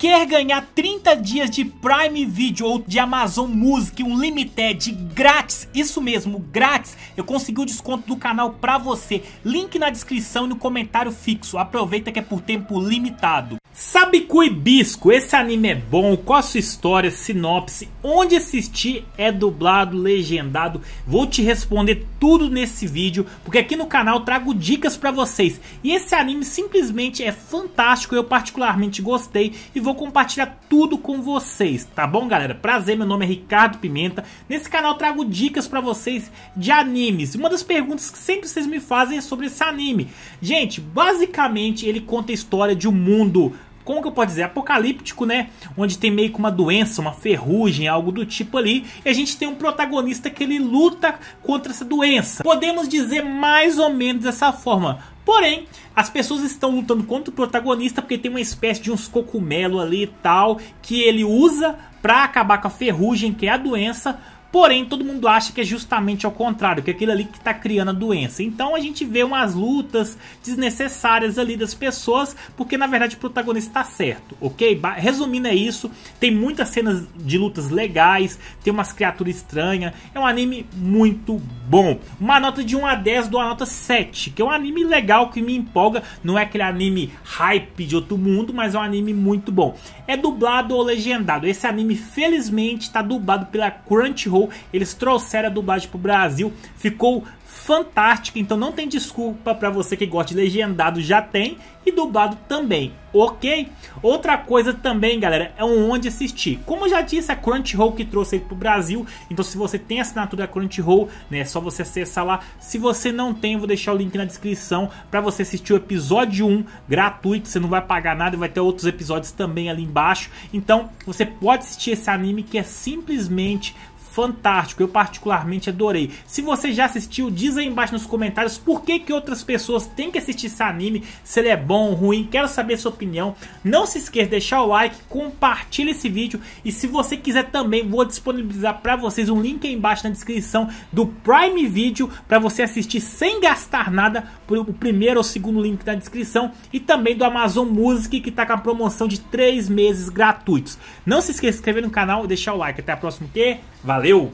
Quer ganhar 30 dias de Prime Video ou de Amazon Music Unlimited grátis? Isso mesmo, grátis. Eu consegui o desconto do canal pra você. Link na descrição e no comentário fixo. Aproveita que é por tempo limitado. Sabiku Hibisco, esse anime é bom, qual a sua história, sinopse, onde assistir, é dublado, legendado, vou te responder tudo nesse vídeo, porque aqui no canal trago dicas para vocês, e esse anime simplesmente é fantástico, eu particularmente gostei, e vou compartilhar tudo com vocês, tá bom galera? Prazer, meu nome é Ricardo Pimenta, nesse canal trago dicas para vocês de animes, uma das perguntas que sempre vocês me fazem é sobre esse anime, gente, basicamente ele conta a história de um mundo como que eu posso dizer, apocalíptico, né? Onde tem meio que uma doença, uma ferrugem, algo do tipo ali. E a gente tem um protagonista que ele luta contra essa doença. Podemos dizer mais ou menos dessa forma. Porém, as pessoas estão lutando contra o protagonista porque tem uma espécie de uns cogumelo ali e tal que ele usa para acabar com a ferrugem, que é a doença, Porém, todo mundo acha que é justamente ao contrário, que é aquilo ali que está criando a doença. Então a gente vê umas lutas desnecessárias ali das pessoas, porque na verdade o protagonista está certo, ok? Resumindo é isso, tem muitas cenas de lutas legais, tem umas criaturas estranhas, é um anime muito bom. Uma nota de 1 a 10 dou a nota 7, que é um anime legal que me empolga, não é aquele anime hype de outro mundo, mas é um anime muito bom. É dublado ou legendado, esse anime felizmente está dublado pela Crunchyroll, gol. Eles trouxeram a dublagem pro Brasil, ficou fantástica, então não tem desculpa para você que gosta de legendado, já tem, e dublado também, ok? Outra coisa também, galera, é onde assistir. Como eu já disse, a Crunchyroll que trouxe aí pro Brasil, então se você tem assinatura da Crunchyroll, né, é só você acessar lá. Se você não tem, vou deixar o link na descrição para você assistir o episódio 1 gratuito, você não vai pagar nada, vai ter outros episódios também ali embaixo. Então, você pode assistir esse anime que é simplesmente fantástico. Eu particularmente adorei. Se você já assistiu, diz aí embaixo nos comentários por que, que outras pessoas têm que assistir esse anime, se ele é bom ou ruim. Quero saber sua opinião. Não se esqueça de deixar o like, compartilhe esse vídeo e se você quiser também, vou disponibilizar para vocês um link aí embaixo na descrição do Prime Video para você assistir sem gastar nada por o primeiro ou segundo link na descrição e também do Amazon Music que está com a promoção de 3 meses gratuitos. Não se esqueça de se inscrever no canal e deixar o like. Até a próxima que valeu! meu